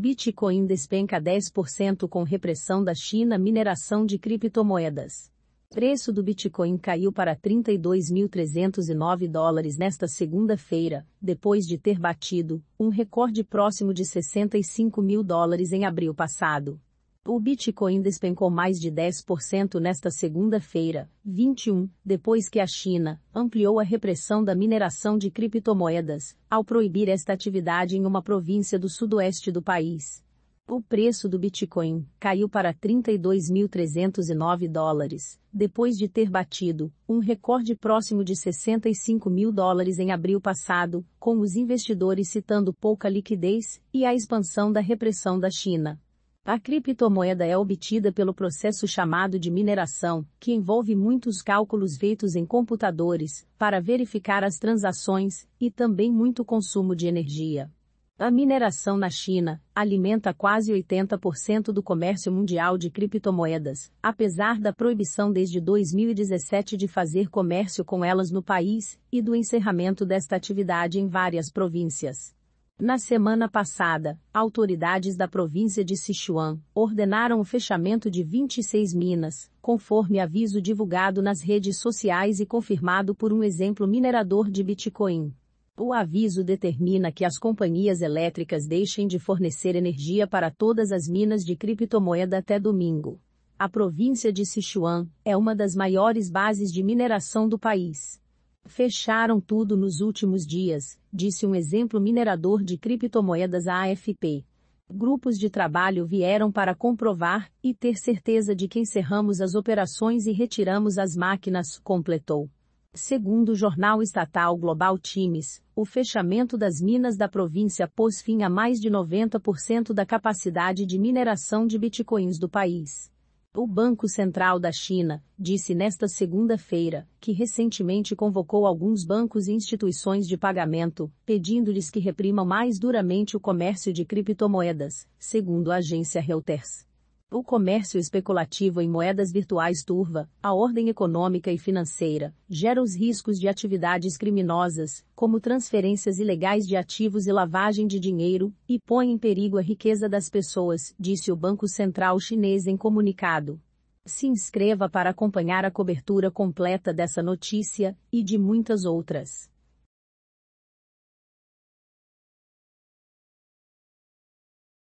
Bitcoin despenca 10% com repressão da China mineração de criptomoedas. Preço do Bitcoin caiu para 32.309 dólares nesta segunda-feira, depois de ter batido um recorde próximo de 65 mil dólares em abril passado. O Bitcoin despencou mais de 10% nesta segunda-feira, 21, depois que a China ampliou a repressão da mineração de criptomoedas, ao proibir esta atividade em uma província do sudoeste do país. O preço do Bitcoin caiu para 32.309 dólares, depois de ter batido um recorde próximo de 65 mil dólares em abril passado, com os investidores citando pouca liquidez e a expansão da repressão da China. A criptomoeda é obtida pelo processo chamado de mineração, que envolve muitos cálculos feitos em computadores, para verificar as transações, e também muito consumo de energia. A mineração na China alimenta quase 80% do comércio mundial de criptomoedas, apesar da proibição desde 2017 de fazer comércio com elas no país e do encerramento desta atividade em várias províncias. Na semana passada, autoridades da província de Sichuan ordenaram o fechamento de 26 minas, conforme aviso divulgado nas redes sociais e confirmado por um exemplo minerador de Bitcoin. O aviso determina que as companhias elétricas deixem de fornecer energia para todas as minas de criptomoeda até domingo. A província de Sichuan é uma das maiores bases de mineração do país Fecharam tudo nos últimos dias, disse um exemplo minerador de criptomoedas à AFP. Grupos de trabalho vieram para comprovar e ter certeza de que encerramos as operações e retiramos as máquinas, completou. Segundo o jornal estatal Global Times, o fechamento das minas da província pôs fim a mais de 90% da capacidade de mineração de bitcoins do país. O Banco Central da China disse nesta segunda-feira que recentemente convocou alguns bancos e instituições de pagamento, pedindo-lhes que reprimam mais duramente o comércio de criptomoedas, segundo a agência Reuters o comércio especulativo em moedas virtuais turva a ordem econômica e financeira, gera os riscos de atividades criminosas, como transferências ilegais de ativos e lavagem de dinheiro, e põe em perigo a riqueza das pessoas, disse o Banco Central Chinês em comunicado. Se inscreva para acompanhar a cobertura completa dessa notícia e de muitas outras.